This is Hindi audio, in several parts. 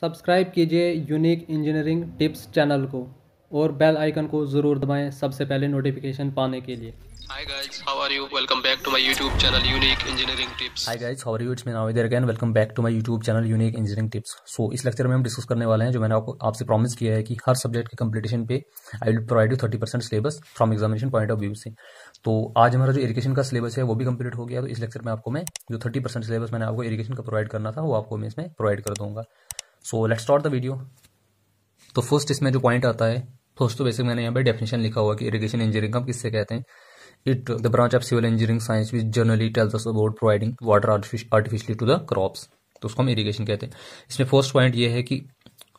सब्सक्राइब कीजिए यूनिक इंजीनियरिंग टिप्स चैनल को और बेल आइकन को ज़रूर दबाएं सबसे पहले नोटिफिकेशन पाने के लिए Hi guys, how are you? Welcome back to my YouTube channel Unique Engineering Tips. Hi guys, how are you? इस लेक्चर में हम डिस्कस करने वाले हैं जो मैंने आपको आपसे प्रॉमिस किया है कि हर सब्जेक्ट के कंप्लीटेशन पे I will provide you thirty percent syllabus from examination point of view से तो आज हमारा जो इरीगेशन का सिलेबस है वो भी कंप्लीट हो गया तो इस लेक्चर में आपको मैं जो थर्टी परसेंट सिलेबस मैंने आपको इरीगेशन का प्रोवाइड करना था वो आपको मैं इसमें प्रोवाइड कर दूंगा so let start the video तो फर्स्ट इसमें जो पॉइंट आता है फर्स्ट तो वैसे मैंने यहाँ पे डेफिनेशन लिखा हुआ कि इरीगेशन इंजीनियरिंग हम किससे कहते हैं it the branch of civil engineering science which generally tells us about providing water artificially to the crops तो उसको हम इरीगेशन कहते हैं इसमें फर्स्ट पॉइंट ये है कि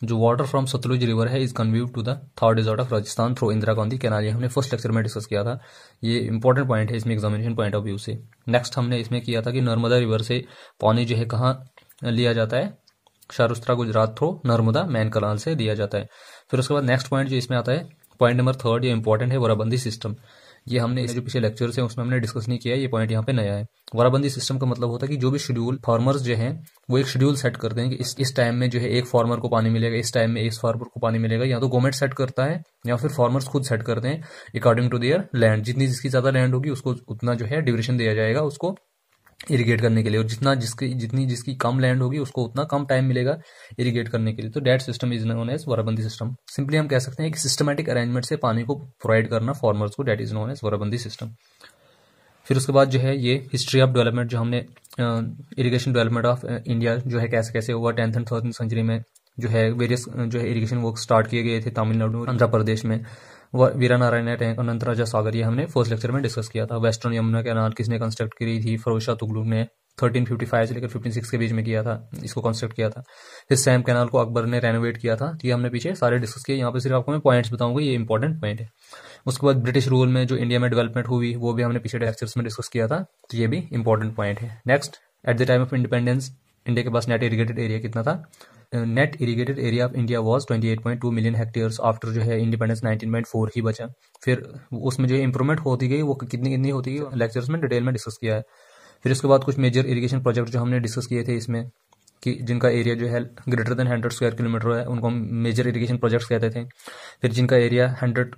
जो वाटर फ्रॉम सतलुज रिवर है is conveyed to the third resort of Rajasthan through Indira Gandhi canal ये हमने फर्स्ट लेक्चर में डिस्कस किया था ये इंपॉर्टेंट पॉइंट है इसमें एग्जामिनेशन पॉइंट ऑफ व्यू से नेक्स्ट हमने इसमें किया था कि नर्मदा रिवर से पानी जो है कहाँ लिया जाता है Saurashtra Gujarat through Narmada main canal से दिया जाता है फिर उसके बाद नेक्स्ट पॉइंट जो इसमें आता है पॉइंट नंबर थर्ड जो इंपॉर्टेंट है वराबंदी सिस्टम ये हमने जो पिछले लेक्चर से उसमें हमने डिस्कस नहीं किया ये पॉइंट यहाँ पे नया है वराबंदी सिस्टम का मतलब होता है कि जो भी शेड्यूल फार्मर्स जो है वो एक शेड्यूल सेट करते हैं कि इस इस टाइम में जो है एक फार्मर को पानी मिलेगा इस टाइम में इस फार्मर को पानी मिलेगा या तो गवर्नमेंट सेट करता है या फिर फार्मर्स खुद सेट करते हैं अकॉर्डिंग टू देयर लैंड जितनी जिसकी ज्यादा लैंड होगी उसको उतना जो है ड्यूरेशन दिया जाएगा उसको इरिगेट करने के लिए और जितना जिसकी जितनी जिसकी कम लैंड होगी उसको उतना कम टाइम मिलेगा इरिगेट करने के लिए तो that system is known as warabandi system simply हम कह सकते हैं कि सिस्टमेटिक अरेंजमेंट से पानी को प्रोवाइड करना फार्मर्स को that is known as warabandi system फिर उसके बाद जो है ये हिस्ट्री ऑफ डेवलपमेंट जो हमने इरीगेशन डेवलपमेंट ऑफ इंडिया जो है कैसे कैसे हुआ टेंथ एंड थर्थ सेंचुरी में जो है वेरियस जो है इरीगेशन वर्क स्टार्ट किए गए थे तमिलनाडु आंध्र प्रदेश में वीरा नारायण टैंक अनंत राजा सागर ये हमने फर्स्ट लेक्चर में डिस्कस किया था वेस्टर्न यमुना कैनाल किसने कंस्ट्रक्ट करी थी फरोशा तुगलू ने 1355 से लेकर 56 के बीच में किया था इसको कंस्ट्रक्ट किया था फिर सैम कैनाल को अकबर ने रेनोवेट किया था तो ये हमने पीछे सारे डिस्कस किए यहाँ पे सिर्फ आपको मैं पॉइंट्स बताऊंगा ये इंपॉर्टेंट पॉइंट है उसके बाद ब्रिटिश रूल में जो इंडिया में डेवलपमेंट हुई वो भी हमने पिछले लेक्चर्स में डिस्कस किया था तो ये भी इंपॉर्टेंट पॉइंट है next at the time of independence India के पास नेट इरीगेटेड एरिया कितना था net irrigated area of India was twenty eight point two million hectares after जो है इंडिपेंडेंस नाइनटीन पॉइंट फोर ही बचा फिर उसमें जो इंप्रूवमेंट होती गई वो कितनी कितनी होती है लेक्चर्स में डिटेल में डिस्कस किया है फिर उसके बाद कुछ मेजर इरीगेशन प्रोजेक्ट जो हमने डिस्कस किए थे इसमें कि जिनका एरिया जो है greater than hundred square kilometre है उनको हम मेजर इरीगेशन प्रोजेक्ट्स कहते थे फिर जिनका एरिया हंड्रेड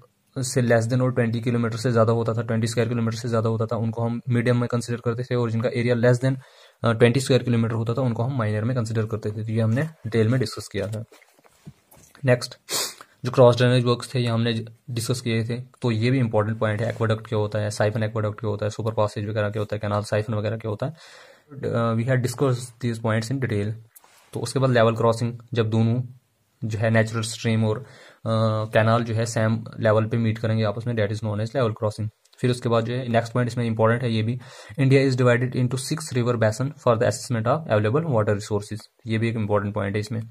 से लेस देन और ट्वेंटी किलोमीटर से ज़्यादा होता था ट्वेंटी स्क्वायर किलोमीटर से ज़्यादा होता था उनको हम मीडियम में कंसिडर करते थे और जिनका area less than twenty square kilometre होता था उनको हम माइनर में कंसिडर करते थे तो ये हमने डिटेल में डिस्कस किया था नेक्स्ट जो क्रॉस ड्रेनेज वर्क्स थे ये हमने डिस्कस किए थे तो ये भी इंपॉर्टेंट पॉइंट है एक्वाडक्ट क्या होता है साइफन एक्वाडक्ट क्या होता है सुपर पासेज वगैरह क्या होता है कैनाल साइफन वगैरह क्या होता है we had discuss these points in detail तो उसके बाद लेवल क्रॉसिंग जब दोनों जो है नेचुरल स्ट्रीम और कैनाल uh, जो है सेम लेवल पे मीट करेंगे आपस में that is known as level crossing फिर उसके बाद जो है नेक्स्ट पॉइंट इसमें इंपॉर्टेंट है ये भी India is divided into six river basin for the assessment of available water resources ये भी एक इंपॉर्टेंट पॉइंट है इसमें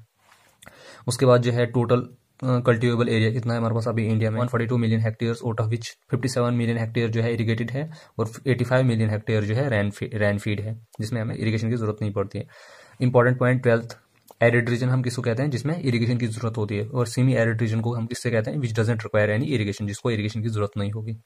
उसके बाद जो है टोटल कल्टिवेबल एरिया कितना है हमारे पास अभी इंडिया में 142 million hectare out of which 57 million hectare जो है इरिगेटेड है और 85 मिलियन हेक्टेयर जो है रैन रैन फीड है जिसमें हमें इरिगेशन की जरूरत नहीं पड़ती है important point twelfth arid region हम किसको कहते हैं जिसमें इरिगेशन की जरूरत होती है और सेमी एरिड रीजन को हम किससे कहते हैं which doesn't require any irrigation जिसको इरिगेशन की जरूरत नहीं होगी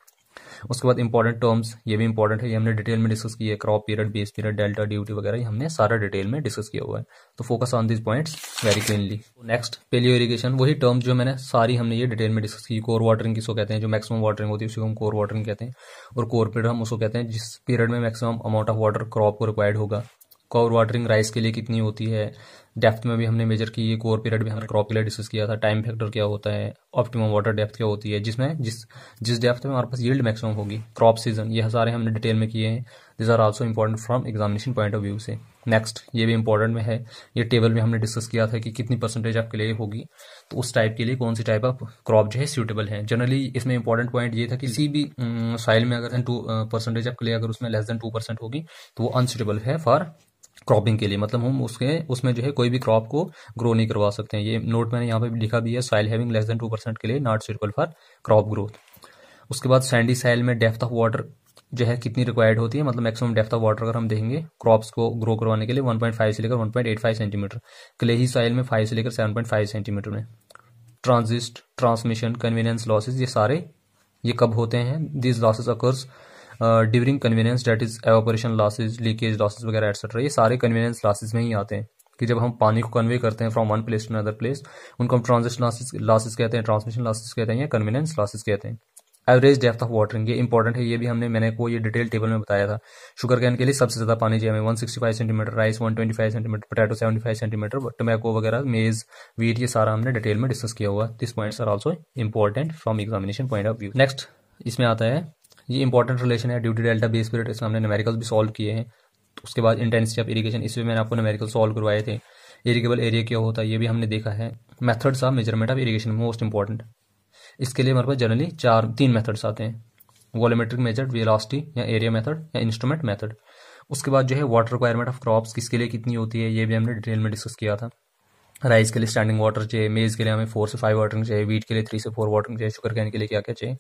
उसके बाद इंपॉर्टेंट टर्म्स ये भी इंपॉर्टेंट है ये हमने डिटेल में डिस्कस किया crop period base period delta duty वगैरह ये हमने सारा डिटेल में डिस्कस किया हुआ है तो focus on this points very cleanly next paleo irrigation वही टर्म जो मैंने सारी हमने ये डिटेल में डिस्कस की कोर वाटरिंग किसको कहते हैं जो मैक्सिमम वाटरिंग होती है उसको हम कोर वाटरिंग कहते हैं और कोर पीरियड हम उसको कहते हैं जिस पीरियड में maximum amount of water crop को रिक्वायर्ड होगा कोर वाटरिंग राइस के लिए कितनी होती है डेप्थ में भी हमने मेजर की है कोर पीरियड भी हमने क्रॉप के लिए डिस्कस किया था टाइम फैक्टर क्या होता है ऑप्टिमम वाटर डेप्थ क्या होती है जिसमें जिस जिस डेप्थ में हमारे पास यील्ड मैक्सिमम होगी क्रॉप सीजन ये सारे हमने डिटेल में किए हैं this are also important from examination point of view से नेक्स्ट ये भी इंपॉर्टेंट में है ये टेबल में हमने डिस्कस किया था कि कितनी परसेंटेज आपके लिए होगी तो उस टाइप के लिए कौन सी टाइप ऑफ क्रॉप जो है सूटेबल है जनरली इसमें इंपॉर्टेंट पॉइंट ये था कि किसी भी साइल में अगर टू परसेंटेज आपके लिए अगर उसमें लेस देन टू परसेंट होगी तो वो अनसुटेबल है फॉर क्रॉपिंग के लिए मतलब हम उसके उसमें जो है कोई भी क्रॉप को ग्रो नहीं करवा सकते हैं ये नोट मैंने यहाँ पे लिखा भी है soil having less than two percent के लिए not suitable for crop growth उसके बाद सैंडी साइल में डेप्थ ऑफ वाटर जो है कितनी रिक्वायर्ड होती है मतलब मैक्सिमम डेफ्थ ऑफ वाटर अगर हम देखेंगे क्रॉप्स को ग्रो करवाने के लिए 1.5 से लेकर 1.85 सेंटीमीटर ही सॉइल में 5 से लेकर 7.5 सेंटीमीटर में ट्रांजिस्ट ट्रांसमिशन कन्वीनियंस लॉसेज ये सारे ये कब होते हैं this losses occurs during conveyance that is evaporation losses leakage losses वगैरह एटसेट्रा ये सारे कन्वीनियंस लॉसेज में ही आते हैं कि जब हम पानी को कन्वे करते हैं from one place to another place उनको हम ट्रांजेक्शन लॉसेज लॉसेज कहते हैं ट्रांसमिशन लॉसेज कहते हैं या कन्वीनियंस लॉसेज कहते हैं एवरेज डेप्थ ऑफ वाटरिंग ये इंपॉर्टेंट है ये भी हमने मैंने को ये डिटेल टेबल में बताया था शुगर कैन के लिए सबसे ज्यादा पानी चाहिए हमें 165 centimetre rice 125 centimetre potato 75 centimetre tobacco वगैरह मेज वीट ये सारा हमने डिटेल में डिस्कस किया हुआ this points are also important from examination point of view next इसमें आता है ये इंपॉर्टेंट रिलेशन है ड्यूटी डेल्टा बेस पीरियड इसमें हमने न्यूमेरिकल भी सॉल्व किए हैं तो उसके बाद इंटेंसिटी ऑफ इरीगेशन इसमें मैंने आपको न्यूमेरिकल सॉल्व करवाए थे इरीगेबल एरिया क्या होता है ये भी हमने देखा है methods of measurement of irrigation most important इसके लिए हमारे पास जनरली चार तीन मेथड्स आते हैं वॉलोमेट्रिक मेथड वेलासिटी या एरिया मेथड या इंस्ट्रूमेंट मेथड उसके बाद जो है वाटर रिक्वायरमेंट ऑफ क्रॉप्स किसके लिए कितनी होती है ये भी हमने डिटेल में डिस्कस किया था राइस के लिए स्टैंडिंग वाटर चाहिए मेज़ के लिए हमें फोर से फाइव वाटरिंग चाहिए वीट के लिए थ्री से फोर वाटरिंग चाहिए शुगर कैन के लिए क्या क्या चाहिए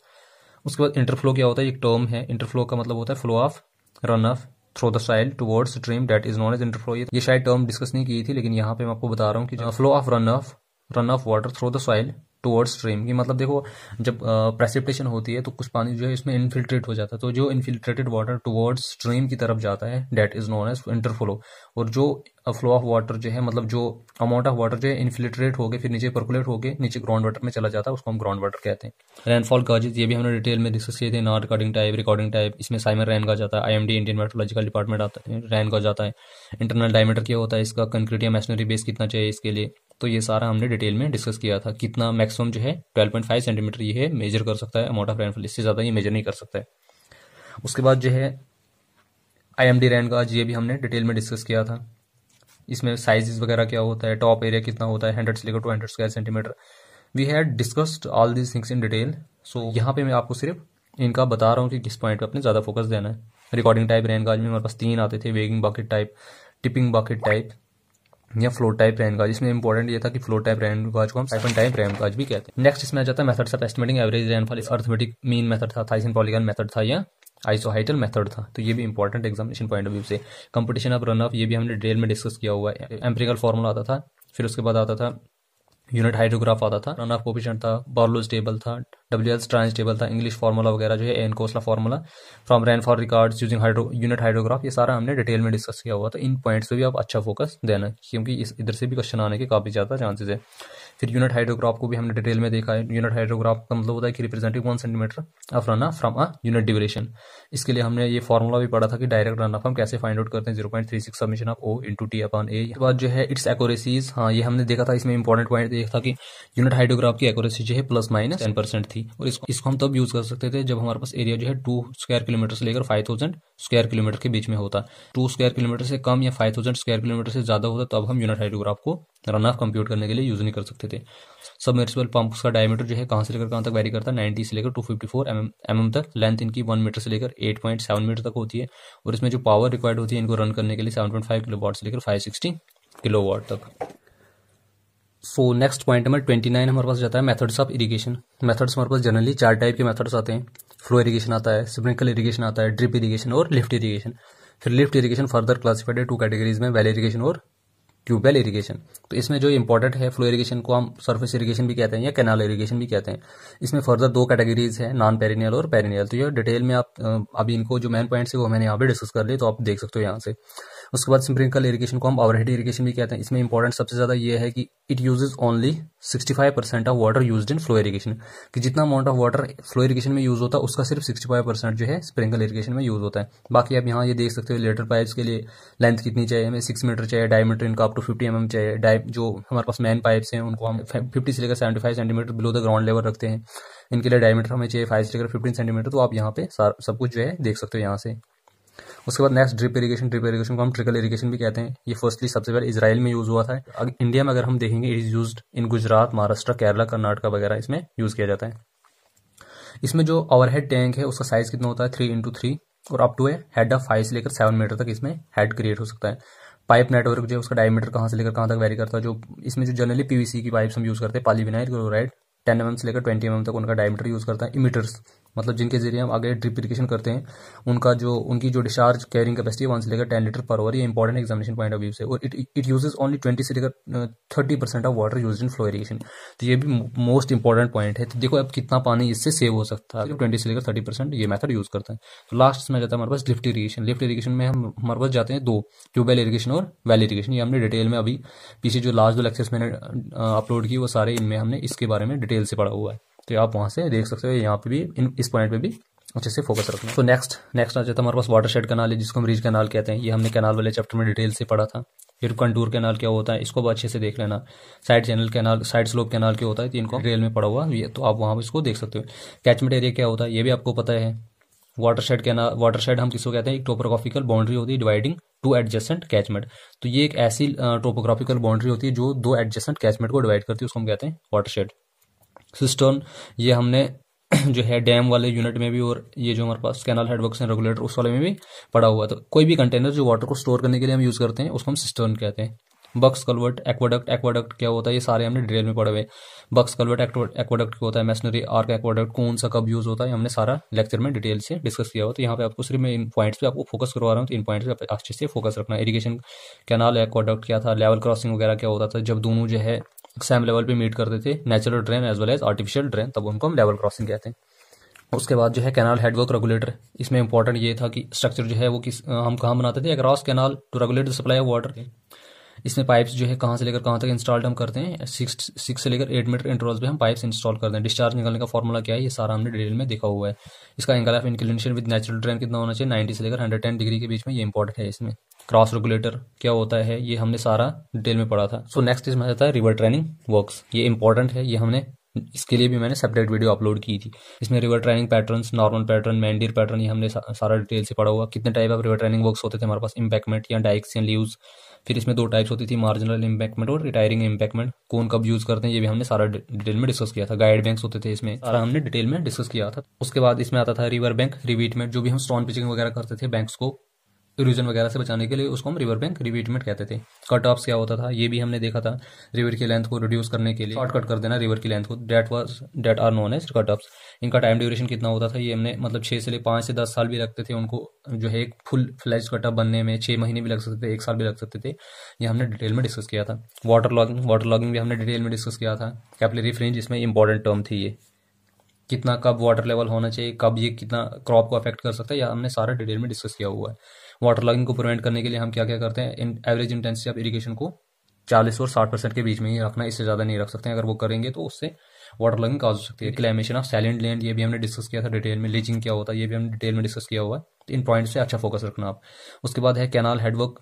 उसके बाद इंटरफ्लो क्या होता है एक टर्म है इंटरफ्लो का मतलब होता है flow of run off through the soil towards stream that is known as interflow ये शायद टर्म डिस्कस नहीं की थी लेकिन यहाँ पे मैं आपको बता रहा हूँ कि flow of run off run off water through the soil towards stream की मतलब देखो जब प्रेसिपिटेशन होती है तो कुछ पानी जो है इसमें इन्फिल्ट्रेट हो जाता है तो जो इन्फिल्ट्रेटेड वाटर टूवर्ड्स स्ट्रीम की तरफ जाता है that is known as interflow और जो फ्लो ऑफ वाटर जो है मतलब जो अमाउंट ऑफ वाटर जो है इन्फिल्ट्रेट होकर फिर नीचे परकुलेट होकर नीचे ग्राउंड वाटर में चला जाता है उसको हम ग्राउंड वाटर कहते हैं रेनफॉल काजेज ये भी हमने डिटेल में डिस्कस किए थे non recording type recording type इसमें साइमर रैन का जाता है डी इंडियन मेट्रोलॉजिकल डिपार्टमेंट आता है रैन का जाता है इंटरनल डायमीटर क्या होता है इसका कंक्रीट या मशीनरी बेस कितना चाहिए इसके लिए तो ये सारा हमने डिटेल में डिस्कस किया था कितना मैक्सिमम जो है 12.5 सेंटीमीटर ये है मेजर कर सकता है अमाउंट ऑफ रेनफॉल इससे ज़्यादा ये मेजर नहीं कर सकता है उसके बाद जो है आई एम डी रैंड का ये भी हमने डिटेल में डिस्कस किया था इसमें साइजेस वगैरह क्या होता है टॉप एरिया कितना होता है हंड्रेड से लेकर two hundred square centimetre we had discussed all these things in detail so यहाँ पे मैं आपको सिर्फ इनका बता रहा हूँ कि किस पॉइंट पे अपने ज़्यादा फोकस देना है रिकॉर्डिंग टाइप रैन का आज में हमारे पास तीन आते थे weighing bucket type tipping bucket type या फ्लो टाइप रैम काज इसमें इंपॉर्टेंट ये था कि फ्लो टाइप रैम काज को हम साइफन टाइप रैम काज भी कहते हैं नेक्स्ट इसमें आ जाता है method of estimating average rainfall इस अर्थमेटिक मीन मेथड था थाइसिन पॉलीगन मेथड था या आइसोहाइटल मेथड था तो ये भी important examination point of view से कंपटीशन ऑफ रन ऑफ ये भी हमने डिटेल में डिस्कस किया हुआ है एम्प्रिकल फॉर्मूला आता था फिर उसके बाद आता था यूनिट हाइड्रोग्राफ आता था रन ऑफ कोपिशन था बॉर्लोज टेबल था डब्ल्यू एल्स ट्रांस टेबल था इंग्लिश फॉर्मूला वगैरह जो है N Khosla formula from rainfall records using hydro unit hydrograph ये सारा हमने डिटेल में डिस्कस किया हुआ तो इन पॉइंट्स पे भी आप अच्छा फोकस देना क्योंकि इस इधर से भी क्वेश्चन आने के काफ़ी ज़्यादा चांसेस है फिर यूनिट हाइड्रोग्राफ को भी हमने डिटेल में देखा है यूनिट हाइड्रोग्राफ का मतलब होता है कि representative one centimetre of run from a unit duration इसके लिए हमने ये फॉर्मूला भी पढ़ा था कि डायरेक्ट रन ऑफ हम कैसे फाइंड आउट करते हैं zero point three six summation of O into T upon A बाद जो है इट्स एक्ोरेसीज हाँ ये हमने देखा था इसमें इंपॉर्टेंट पॉइंट देखा कि यूनिट हाइड्रोग्राफ की एक्यूरेसी जो है प्लस माइनस टेन परसेंट थी और इसको इसको हम तब यूज कर सकते थे जब हमारे पास एरिया जो है टू स्क्वायर किलोमीटर से लेकर फाइव थाउजेंड स्क्वायर किलोमीटर के बीच में होता टू स्क्वायर किलोमीटर से कम या फाइव थाउजेंड स्क्वायर किलोमीटर से ज्यादा होता तब हम यूनिट हाइड्रोग्राफ को रन ऑफ कंप्यूट करने के लिए यूज नहीं कर सकते थे सबमर्सिबल पंप का डायमीटर जो है कहाँ से लेकर कहाँ तक वैरी करता है नाइन्टी से लेकर two fifty four M M तक लेंथ इनकी वन मीटर से लेकर एट पॉइंट सेवन मीटर तक होती है और इसमें जो पावर रिक्वायर्ड होती है इनको रन करने के लिए seven point five kilowatt से लेकर फाइव सिक्सटी किलो वॉट तक so next point number twenty nine हमारे पास जाता है मेथड्स ऑफ इरीगेशन मेथड्स हमारे पास जनरली चार टाइप के मेथड्स आते हैं फ्लो इरीगेशन आता है स्प्रिंकल इरीगेशन आता है ड्रिप इरीगेशन और लिफ्ट इरीगेशन फिर लिफ्ट इरीगेशन फर्दर क्लासिफाइड है टू कैटेगरीज में वेल इरीगेशन और ट्यूबवेल इरीगेशन तो इसमें जो इंपॉर्टेंट है फ्लो इरीगेशन को हम सर्फेस इरीगेशन भी कहते हैं या कैनाल इरीगेशन भी कहते हैं इसमें फर्दर दो कैटेगरीज है नॉन पेरिनियल और पेरिनियल तो ये डिटेल में आप अभी इनको जो मेन पॉइंट्स है वो मैंने यहाँ पे डिस्कस कर लिए तो आप देख सकते हो यहाँ से उसके बाद स्प्रिंकल इरीगेशन को हम ओवरहेड इरीगेशन भी कहते हैं इसमें इंपॉर्टेंट सबसे ज़्यादा ये है कि it uses only 65 percent of water use in flow irrigation कि जितना amount of water flow irrigation में यूज होता है उसका सिर्फ 65 परसेंट जो है स्प्रिंकल इरीगेशन में यूज होता है बाकी आप यहाँ ये देख सकते हो लेटर पाइप्स के लिए लेंथ कितनी चाहिए हमें सिक्स मीटर चाहिए डायमीटर इनका अपू फिफ्टी एम चाहिए डाय जो हमारे पास मैन पाइप्स हैं उनको हम फिफ्टी से लेकर seventy five centimetre below the ground level रखते हैं इनके लिए डायमीटर हमें चाहिए फाइव से लेकर फिफ्टीन सेंटीमीटर तो आप यहाँ पे सब कुछ जो है देख सकते हो यहाँ से उसके बाद next drip irrigation drip irrigation को हम ट्रिकल इरीगेशन भी कहते हैं ये फर्स्टली सबसे पहले इसराइल में यूज हुआ था अब इंडिया में अगर हम देखेंगे it is use in Gujarat Maharashtra Kerala Karnataka वगैरह इसमें यूज किया जाता है इसमें जो ओवरहेड टैंक है उसका साइज कितना होता है थ्री इंटू थ्री और up to a head of five से लेकर सेवन मीटर तक इसमें हेड क्रिएट हो सकता है पाइप नेटवर्क जो है उसका डायमीटर कहाँ से लेकर कहाँ तक वेरी करता है जो इसमें जो जनरली पीवीसी की पाइप्स हम यूज करते हैं पॉलीविनाइल क्लोराइड टेन एम से लेकर ट्वेंटी एम mm तक उनका डायमीटर यूज करता है इमीटर्स मतलब जिनके जरिए हम आगे ड्रिप इरीगेशन करते हैं उनका जो उनकी जो डिस्चार्ज कैरिंग कैपेसिटी है वन से लेकर टेन लीटर पर ओवर ये important examination point of view से और it it uses only twenty से लेकर thirty percent of water use in flow irrigation तो ये भी मोस्ट इंपॉर्टेंट पॉइंट है तो देखो अब कितना पानी इससे सेव हो सकता है ट्वेंटी से लेकर थर्टी परसेंट ये मैथड यूज करते हैं तो लास्ट में जाता है हमारे पास लिफ्ट इरीगेशन लिफ्ट इरीगेशन में हम हमारे पास जाते हैं दो ट्यूबवेल इरीगेशन और वेल इरीगेशन ये हमने डिटेल में अभी पीछे जो लास्ट दो लेक्चर्स मैंने अपलोड की वो सारे इनमें हमने इसके बारे में डिटेल से पढ़ा हुआ है तो आप वहाँ से देख सकते हो यहाँ पे भी इन इस पॉइंट पे भी अच्छे से फोकस रखना तो नेक्स्ट नेक्स्ट आ जाता है हमारे पास वाटर शेड कनाल है जिसको हम रिज कनाल कहते हैं ये हमने कैनाल वाले चैप्टर में डिटेल से पढ़ा था फिर कंटूर कैनाल क्या होता है इसको भी अच्छे से देख लेना side channel canal side slope canal क्या होता है इनको रेल में पड़ा हुआ ये तो आप वहाँ पर इसको देख सकते हो कैचमेंट एरिया क्या होता है ये भी आपको पता है watershed canal watershed हम किसको कहते हैं एक टोपोग्राफिकल बाउंड्री होती है डिवाइडिंग टू एडजस्टेंट कैचमेंट तो ये एक ऐसी टोपोग्राफिकल बाउंड्री होती है जो दो एडजस्टेंट कैचमेंट को डिवाइड करती है उसको हम कहते हैं वाटर शेड सिस्टर्न ये हमने जो है डैम वाले यूनिट में भी और ये जो हमारे पास कैनल हेडवर्क एंड रेगुलेटर उस वाले में भी पड़ा हुआ तो कोई भी कंटेनर जो वाटर को स्टोर करने के लिए हम यूज़ करते हैं उसको हम सिस्टर्न कहते हैं बक्स कलवर्ट एक्वाडक्ट एक्वाडक्ट क्या होता है ये सारे हमने डिटेल में पढ़े हुए बक्स कलवर्ट एक्वाडक्ट क्या होता है मैशनरी आर्क एक्वाडक्ट कौन सा कब यूज़ होता है हमने सारा लेक्चर में डिटेल से डिस्कस किया हुआ तो यहाँ पे आपको सिर्फ मैं इन पॉइंट्स पे आपको फोकस करवा रहा हूँ तो इन पॉइंट्स पे अच्छे से फोकस रखना इरीगेशन कैनाल एक्वाडक्ट क्या था लेवल क्रॉसिंग वगैरह क्या होता था जब दोनों जो है सेम लेवल पे मीट करते थे natural drain as well as artificial drain तब उनको हम लेवल क्रॉसिंग कहते हैं उसके बाद जो है कैनाल हेडवर्क रेगुलेटर इसमें इंपॉर्टेंट ये था कि स्ट्रक्चर जो है वो किस हम कहाँ बनाते थे across canal to regulate the supply of water इसमें पाइप्स जो है कहाँ से लेकर कहाँ तक इंस्टॉल हम करते हैं सिक्स सिक्स से लेकर एट मीटर इंटरवल्स पे हम पाइप्स इंस्टॉल करते हैं डिस्चार्ज निकलने का फॉर्मूला क्या है ये सारा हमने डिटेल में देखा हुआ है इसका angle of inclination with natural drain कितना होना चाहिए नाइन्टी से लेकर हंड्रेड टेन डिग्री के बीच में ये इंपॉर्टेंट है इसमें क्रॉस रेगुलेटर क्या होता है ये हमने सारा डिटेल में पढ़ा था सो नेक्स्ट इसमें आता है रिवर ट्रेनिंग वर्क्स ये इंपॉर्टेंट है ये हमने इसके लिए भी मैंने सेपरेट वीडियो अपलोड की थी इसमें river training patterns normal pattern meander pattern ये हमने सारा डिटेल से पढ़ा हुआ कितने type of river training works होते थे हमारे पास इम्पैक्टमेंट या डायक्सियन लीव फिर इसमें दो टाइप्स होती थी मार्जिनल इम्पैक्टमेंट और रिटायरिंग इम्पैक्टमेंट कौन कब यूज करते हैं ये भी हमने सारा डिटेल में डिस्कस किया था गाइड बैंक होते थे इसमें सारा हमने डिटेल में डिस्कस किया था उसके बाद इसमें आता था रिवर बैंक रिवीटमेंट जो भी हम स्टॉन पिचिंग वगैरह करते थे बैंक को इरोजन वगैरह से बचाने के लिए उसको हम रिवर बैंक रिवीटमेंट कहते थे कट ऑफ्स क्या होता था ये भी हमने देखा था रिवर की लेंथ को रिड्यूस करने के लिए शॉर्टकट कर देना रिवर की लेंथ को that was that are known as cut offs इनका टाइम ड्यूरेशन कितना होता था ये हमने मतलब छः से पाँच से दस साल भी लगते थे उनको जो है एक फुल फ्लैज कट ऑफ बनने में छः महीने भी लग सकते थे एक साल भी लग सकते थे ये हमने डिटेल में डिस्कस किया था वाटर लॉगिंग वाटर लॉगिंग भी हमने डिटेल में डिस्कस किया था कैपलरी फ्रेंज इसमें इंपॉर्टेंट टर्म थी ये कितना कब वाटर लेवल होना चाहिए कब ये कितना क्रॉप को अफेक्ट कर सकता है या हमने सारा डिटेल में डिस्कस किया हुआ है वाटर लॉगिंग को प्रिवेंट करने के लिए हम क्या क्या करते हैं in average intensity of irrigation को चालीस और साठ परसेंट के बीच में ही रखना इससे ज़्यादा नहीं रख सकते अगर वो करेंगे तो उससे वाटर लॉगिंग काज हो सकती है क्लाइमेशन ऑफ साइलेंट लैंड ये भी हमने डिस्कस किया था डिटेल में लीचिंग क्या होता है ये भी हमने डिटेल में डिस्कस किया हुआ है तो इन पॉइंट से अच्छा फोकस रखना आप उसके बाद है कैनाल हेडवर्क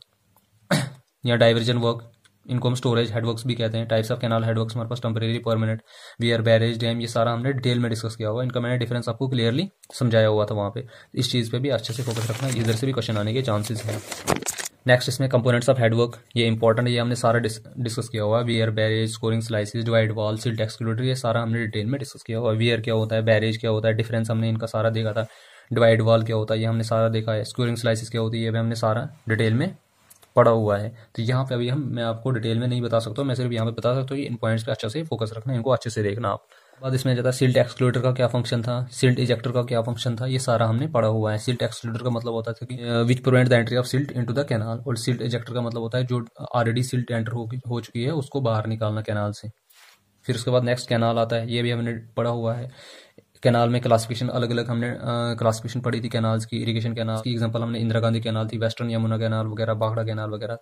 या डाइवर्जन वर्क इनको हम स्टोरेज हेडवर्क्स भी कहते हैं टाइप्स ऑफ कैनाल हेडवर्क्स हमारे पास temporary permanent weir barrage dam ये सारा हमने डिटेल में डिस्कस किया हुआ इनका मैंने डिफरेंस आपको क्लियरली समझाया हुआ था वहाँ पे इस चीज़ पर भी अच्छे से फोकस रखना इधर से भी क्वेश्चन आने के चांसेस हैं नेक्स्ट इसमें कंपोनेंट्स ऑफ हेडवर्क ये इंपॉर्टेंट है ये हमने सारा डिस्कस किया हुआ है weir barrage scouring sluices divide wall silt excluder ये सारा हमने डिटेल में डिस्कस किया हुआ है वीयर क्या होता है बैरेज क्या होता है डिफरेंस हमने इनका सारा देखा था डिवाइड वॉल क्या होता है ये हमने सारा देखा है स्कोरिंग स्लाइसिस क्या होती है ये भी हमने सारा डिटेल में पड़ा हुआ है तो यहाँ पे अभी हम मैं आपको डिटेल में नहीं बता सकता मैं सिर्फ यहाँ पे बता सकता हूँ इन पॉइंट्स पे अच्छे से फोकस रखना इनको अच्छे से देखना आप बाद इसमें जाता है सिल्ट एक्सक्लूटर का क्या फंक्शन था सिल्ट इजेक्टर का क्या फंक्शन था ये सारा हमने पढ़ा हुआ है सिल्ट एक्सक्लूटर का मतलब होता था कि which prevent the entry of silt into the canal और सिल्ट इजेक्टर का मतलब होता है जो ऑलरेडी सिल्ट एंटर हो, हो चुकी है उसको बाहर निकालना कैनाल से फिर उसके बाद नेक्स्ट कैनाल आता है ये भी हमने पढ़ा हुआ है कैनाल में क्लासिफिकेशन अलग अलग हमने क्लासिफिकेशन पढ़ी थी कैनाल्स की इरीगेशन कैनाल की एग्जांपल हमने इंदिरा गांधी कैनाल थी वेस्टर्न यमुना कैनाल वगैरह बाघड़ा कैनाल वगैरह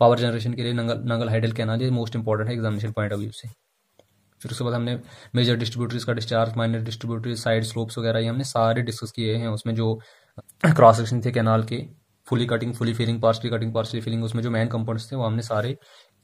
पावर जनरेशन के लिए नंगल नंगल हाइडल कैनाल ये मोस्ट इंपॉर्टेंट है एग्जामिनेशन पॉइंट ऑफ व्यू से फिर उसके बाद हमने मेजर डिस्ट्रीब्यूटरीज का discharge minor distributary side slopes वगैरह ये हमने सारे डिस्कस किए हैं उसमें जो क्रॉस सेक्शन थे कैनाल के fully cutting fully filling partially cutting partially filling उसमें जो मेन कंपोनेंट्स थे वो हमने सारे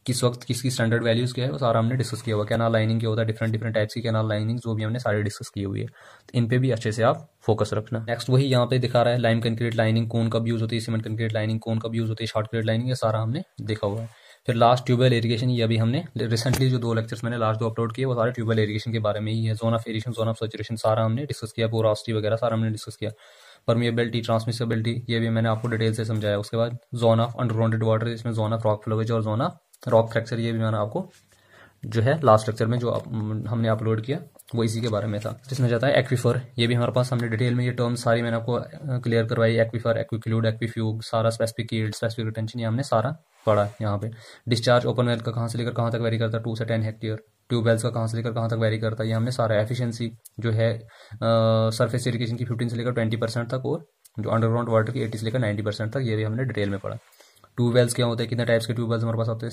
किस वक्त किसकी स्टैंडर्ड वैल्यूज़ क्या है वो सारा हमने डिस्कस किया हुआ कैनाल लाइनिंग क्या होता है डिफरेंट डिफरेंट टाइप्स की कैनाल लाइनिंग जो भी हमने सारे डिस्कस की हुई है तो इन पे भी अच्छे से आप फोकस रखना नेक्स्ट वही यहाँ पे दिखा रहा है लाइम कंक्रीट लाइनिंग कौन कब यूज़ होती है सीमेंट कंक्रीट लाइनिंग कौन कब यूज़ होती है शॉर्ट क्रीट लाइनिंग ये सारा हमने देखा हुआ है फिर लास्ट ट्यूबवेल इरीगेशन ये अभी हमने रिसेंटली जो दो लेक्चर्स मैंने लास्ट दो अपलोड किए वो सारे ट्यूबवेल इरीगेशन के बारे में ही है zone of aeration zone of saturation सारा हमने डिस्कस किया पोरास्टी वगैरह सारा हमने डिस्कस किया परमिएबिलिटी ट्रांसमिसिबिलिटी ये भी मैंने आपको डिटेल से समझाया उसके बाद जोन ऑफ अंडरग्राउंडेड वाटर इसमें जोन ऑफ रॉक फ्लोवेज और जोन ऑफ रॉक फ्रैक्चर ये भी मैंने आपको जो है लास्ट लेक्चर में जो हमने अपलोड किया वो इसी के बारे में था जिसमें जाता है एक्वीफर ये भी हमारे पास हमने डिटेल में ये टर्म सारी मैंने आपको क्लियर करवाई एक्वीफर एक्विक्लूड एक्वीफ्यूग सारा स्पेसिफिक ईल्ड स्पेसिफिक रिटेंशन ये हमने सारा पढ़ा यहाँ पे डिस्चार्ज ओपन वेल का कहाँ से लेकर कहाँ तक वेरी करता है टू से टेन हेक्टेयर वेल्स का कहाँ से लेकर कहाँ तक वेरी करता है ये हमने सारा एफिशिएंसी जो है सरफेस इरीगेशन की फिफ्टीन से लेकर ट्वेंटी परसेंट तक और जो अंडरग्राउंड वाटर की एटी से लेकर नाइन्टी परसेंट तक ये भी हमने डिटेल में पढ़ा ट्यूबवेल्स क्या होते हैं कितने टाइप्स के ट्यूबवेल्स हमारे पास होते हैं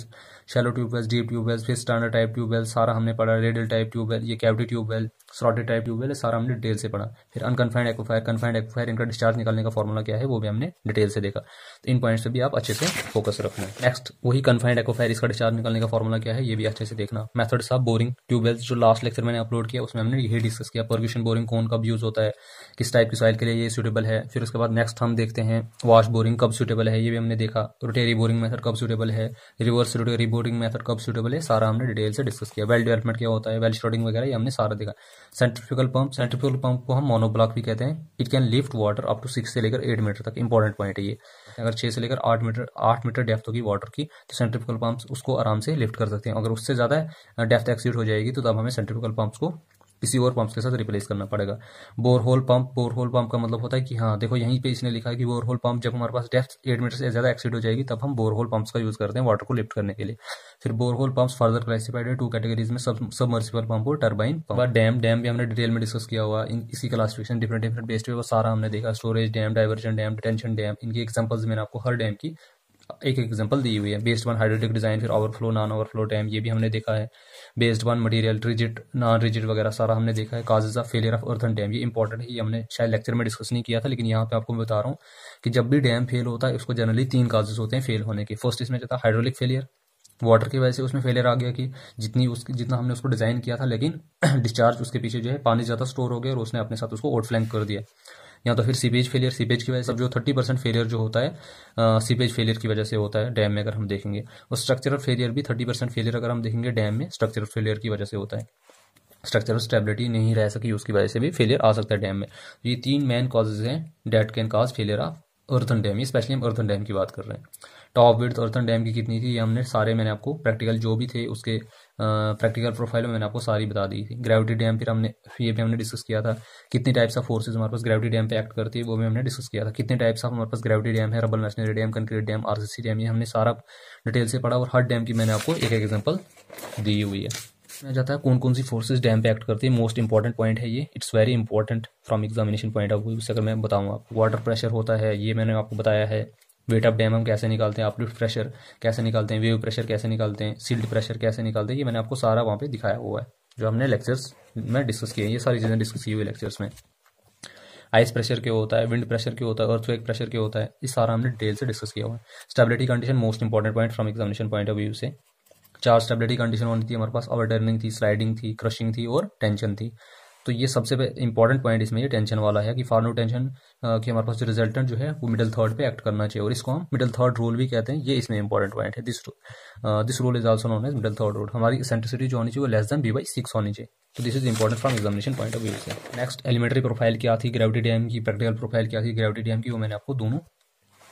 शैलो ट्यूबवेल्स डीप ट्यूबवेल्स फिर स्टैंडर्ड टाइप वेल्स सारा हमने पढ़ा रेडल टाइप ट्यूबवेल ये cavity tubewell slotted type tubewell है सारा हमने डिटेल से पढ़ा फिर अनकन्फाइंड एक्वाफायर कन्फाइंड एक्वाफायर इनका डिस्चार्ज निकालने का फॉर्मूला क्या है वो भी हमने डिटेल से देखा तो इन पॉइंट्स पर भी आप अच्छे से फोकस रखना नेक्स्ट वही कन्फाइंड एक्वाफायर इसका डिस्चार्ज निकालने का फॉर्मूला क्या है ये भी अच्छे से देखना मेथड साफ बोरिंग ट्यूबवेल्स जो लास्ट लेक्चर मैंने अपलोड किया उसमें हमने यही डिस्कस किया परक्यूशन बोरिंग कौन कब यूज होता है किस टाइप की सॉइल के लिए ये सुटेबल है फिर उसके बाद नेक्स्ट हम देखते हैं वॉश बोरिंग कब सुटेबल है ये भी हमने देखा रोटेरी बोरिंग मेथड कब सुटेबल है रिवर्स रिबोरिंग मेथड कब सुटेबल है सारा हमने डिटेल से डिस्कस किया वेल डेवलपमेंट क्या होता है वेल श्रोडिंग वगैरह ये हमने सारा देखा सेंट्रीफ्यूगल पंप सेंट्रिफिकल पंप को हम मोनोब्लॉक भी कहते हैं it can lift water up to six से लेकर एट मीटर तक इंपॉर्टेंट पॉइंट है ये अगर छह से लेकर आठ मीटर आठ मीटर डेप्थ होगी वाटर की तो सेंट्रिफिकल पंप्स उसको आराम से लिफ्ट कर सकते हैं अगर उससे ज़्यादा डेफ्थ एक्सीड हो जाएगी तो तब हमें सेंट्रिफिकल पंप्स को किसी और पंप के साथ रिप्लेस करना पड़ेगा होल पंप होल पंप का मतलब होता है कि हाँ देखो यहीं पे इसने लिखा है कि होल पंप जब हमारे पास डेप्थ एट मीटर से ज़्यादा एक्सीड हो जाएगी तब हम होल पंप्स का यूज़ करते हैं वाटर को लिफ्ट करने के लिए फिर होल पंप्स फर्दर क्लासिफाइड है टू कैटेगरीज में सब सबमर्सिबल पंप और टर्बाइन पंप डैम डैम भी हमने डिटेल में डिस्कस किया हुआ इसी क्लासिफिकेशन डिफरेंट डिफरेंट बेस्ट वो सारा हमने देखा storage dam diversion dam tension dam इनकी एग्जाम्पल्स मैंने आपको हर डैम की एक एग्जाम्पल दी हुई है बेस्ट वन हाइड्रोलिक डिजाइन फिर ओवरफ्लो नॉन ओवरफ्लो डैम ये भी हमने देखा है based on material rigid non rigid वगैरह सारा हमने देखा है causes of failure of earthen dam ये इंपॉर्टेंट है ये हमने शायद लेक्चर में डिस्कस नहीं किया था लेकिन यहाँ पे आपको मैं बता रहा हूँ कि जब भी डैम फेल होता है उसको जनरली तीन काजेज होते हैं फेल होने के फर्स्ट इसमें जो था हाइड्रोलिक फेलियर वाटर की वजह से उसमें फेलियर आ गया कि जितनी उसकी जितना हमने उसको डिज़ाइन किया था लेकिन डिस्चार्ज उसके पीछे जो है पानी ज़्यादा स्टोर हो गया और उसने अपने साथ उसको फ्लैंक कर दिया या तो फिर सीपेज फेलियर सीपेज की वजह से जो थर्टी परसेंट फेलियर जो होता है सीपेज फेलियर की वजह से होता है डैम में अगर हम देखेंगे और स्ट्रक्चरल फेलियर भी थर्टी परसेंट फेलियर अगर हम देखेंगे डैम में स्ट्रक्चरल फेलियर की वजह से होता है स्ट्रक्चरल स्टेबिलिटी नहीं रह सकी उसकी वजह से भी फेलियर आ सकता है डैम में तो ये तीन मेन कॉजेज हैं that can cause failure of earthen dam especially हम अर्थन डैम की बात कर रहे हैं टॉप विड्थ अर्थन डैम की कितनी थी ये हमने सारे मैंने आपको प्रैक्टिकल जो भी थे उसके प्रैक्टिकल प्रोफाइल में मैंने आपको सारी बता दी थी ग्रेविटी डैम फिर हमने ये भी हमने डिस्कस किया था कितनी टाइप्स ऑफ फोर्सेज हमारे पास ग्रेविटी डैम पे एक्ट करती है वो भी हमने डिस्कस किया था कितने टाइप्स ऑफ हमारे पास ग्रेविटी डैम है rubble masonry dam concrete dam RCC dam ये हमने सारा डिटेल से पढ़ा और हर डैम की मैंने आपको एक एक एग्जाम्पल दी हुई है मैं जाता है कौन कौन सी फोर्सेज डैम पे एक्ट करती है मोस्ट इंपॉर्टेंट पॉइंट है ये it's very important from examination point of view से अगर मैं बताऊँ आपको वाटर प्रेशर होता है ये मैंने आपको बताया है वेट ऑफ डैम हम कैसे निकालते हैं अपलिफ्ट प्रेशर कैसे निकालते हैं वेव प्रेशर कैसे निकालते हैं सील्ड प्रेशर कैसे निकालते हैं ये मैंने आपको सारा वहाँ पे दिखाया हुआ है जो हमने लेक्चर्स में डिस्कस किए हैं ये सारी चीज़ें डिस्कस की हुई लेक्चर्स में आइस प्रेशर क्यों होता है विंड प्रेशर क्यों होता है अर्थवेक प्रेशर क्यों होता है ये सारा हमने डिटेल से डिस्कस किया हुआ है stability condition most important point from examination point of view से चार स्टेबिलिटी कंडीशन होनी थी हमारे पास ओवर टर्निंग थी स्लाइडिंग थी क्रशिंग थी और टेंशन थी तो ये सबसे इंपॉर्टेंट पॉइंट इसमें ये टेंशन वाला है कि फार्नो टेंशन के हमारे पास जो रिजल्टेंट जो है वो मिडिल थर्ड पे एक्ट करना चाहिए और इसको हम मिडिल थर्ड रोल भी कहते हैं ये इसमें इंपॉर्टेंट पॉइंट है this this rule is also known as middle third rule हमारी सेंट्रिसिटी जो होनी चाहिए वो less than B by six होनी चाहिए तो this is important from examination point of view से नेक्स्ट एलिमेंट्री प्रोफाइल क्या थी ग्रेविटी डैम की प्रैक्टिकल प्रोफाइल क्या थी ग्रेविटी डैम की वो मैंने आपको दोनों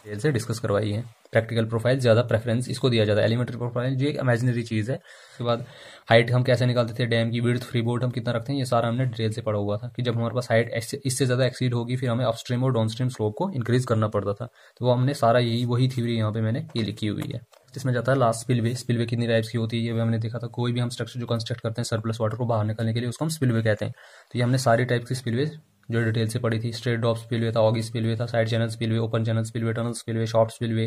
डिटेल से डिस्कस करवाई है प्रैक्टिकल प्रोफाइल ज़्यादा प्रेफरेंस इसको दिया जाता है एलिमेंट्री प्रोफाइल जो एक इमेजनरी चीज़ है उसके बाद हाइट हम कैसे निकालते थे डैम की विर्थ फ्री बोर्ड हम कितना रखते हैं ये सारा हमने डिटेल से पढ़ा हुआ था कि जब हमारे पास हाइट इससे ज़्यादा एक्सीड होगी फिर हमें अपस्ट्रीम और डाउन स्ट्रीम स्लोप को इंक्रीज करना पड़ता था तो वो हमने सारा यही वही थ्योरी यहाँ पे मैंने ये लिखी हुई है जिसमें जाता है लास्ट स्पिलवे स्पिलवे कितनी टाइप्स की होती है ये भी हमने देखा था कोई भी हम स्ट्रक्चर जो कंस्ट्रक्ट करते हैं सरप्लस वाटर को बाहर निकालने के लिए उसको हम स्पिलवे कहते हैं तो ये हमने सारी टाइप की स्पिलवे जो डिटेल से पड़ी थी स्ट्रेट ड्रॉप हुए था ऑगी हुए था साइड चैनल हुए open channel spillway tunnel spillway shaft हुए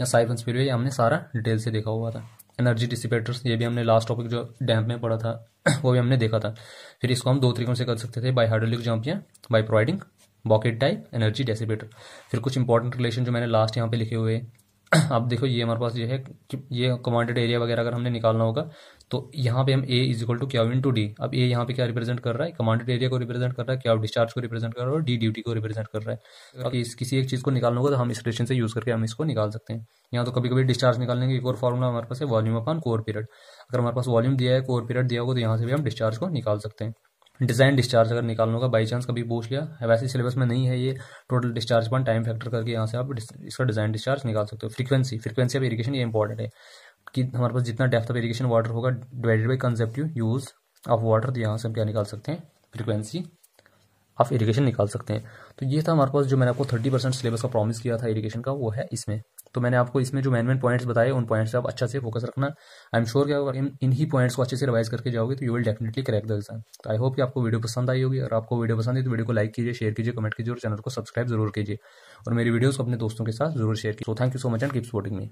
या साइफन स्पिलवे ये हमने सारा डिटेल से देखा हुआ था एनर्जी डिसिपेटर्स ये भी हमने लास्ट टॉपिक जो डैम्प में पड़ा था वो भी हमने देखा था फिर इसको हम दो तरीकों से कर सकते थे बाई हाइड्रोलिक जंप या by providing bucket type energy dissipater फिर कुछ इंपॉर्टेंट रिलेशन जो मैंने लास्ट यहाँ पे लिखे हुए अब देखो ये हमारे पास ये है कि ये कमांडेड एरिया वगैरह अगर हमने निकालना होगा तो यहाँ पे हम ए इज इक्वल टू क्या इन टू डी अब ए यहाँ पे क्या रिप्रेजेंट कर रहा है कमांडेड एरिया को रिप्रेजेंट कर रहा है क्या डिस्चार्ज को रिप्रेजेंट कर रहा है और डी ड्यूटी को रिप्रेजेंट कर रहा है अगर इस किसी एक चीज़ को निकालना होगा तो हम इस रिलेशन से यूज़ करके हम इसको निकाल सकते हैं यहाँ तो कभी कभी डिस्चार्ज निकालने एक और फॉर्मूला हमारे पास है वॉल्यूम अपन कोर पीरियड अगर हमारे पास वॉल्यूम दिया है कोर पीरियड दिया होगा तो यहाँ से भी हम डिस्चार्ज को निकाल सकते हैं डिजाइन डिस्चार्ज अगर निकालने होगा बाई चांस कभी पूछ लिया वैसे सिलेबस में नहीं है ये total discharge point time factor करके यहाँ से आप इसका डिजाइन डिस्चार्ज निकाल सकते हो फ्रीक्वेंसी फ्रीक्वेंसी ऑफ इरीगेशन ये इंपॉर्टेंट है कि हमारे पास जितना डेप्थ ऑफ इरीगेशन वाटर होगा divided by consumptive use of water तो यहाँ से हम क्या निकाल सकते हैं फ्रिक्वेंसी ऑफ इरीगेशन निकाल सकते हैं तो ये था हमारे पास जो मैंने आपको थर्टी परसेंट सिलेबस का प्रॉमिस किया था इरीगेशन का वो है इसमें तो मैंने आपको इसमें जो मेन मेन पॉइंट्स बताए उन पॉइंट्स आप अच्छा से फोकस रखना आई एम श्योर कि अगर इन ही पॉइंट्स को अच्छे से रिवाइज करके जाओगे तो you will definitely correct the तो आई होप कि आपको वीडियो पसंद आई होगी और आपको वीडियो पसंद है तो वीडियो को लाइक कीजिए शेयर कीजिए कमेंट कीजिए और चैनल को सब्सक्राइब जरूर कीजिए और मेरी वीडियोज को अपने दोस्तों के साथ जरूर शेयर कीजिए so thank you so much and keep supporting me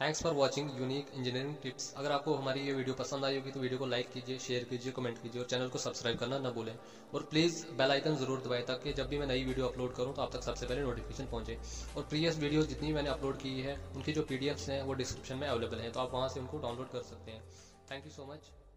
thanks for watching unique engineering tips अगर आपको हमारी ये वीडियो पसंद आई होगी तो वीडियो को लाइक कीजिए शेयर कीजिए कमेंट कीजिए और चैनल को सब्सक्राइब करना ना भूलें और प्लीज़ बेल आइकन जरूर दबाए ताकि जब भी मैं नई वीडियो अपलोड करूँ तो आप तक सबसे पहले नोटिफिकेशन पहुँचे और प्रीवियस वीडियो जितनी मैंने अपलोड की है उनकी जो पी हैं वो डिस्क्रिप्शन में अवेलेबल हैं तो आप वहाँ से उनको डाउनलोड कर सकते हैं थैंक यू सो मच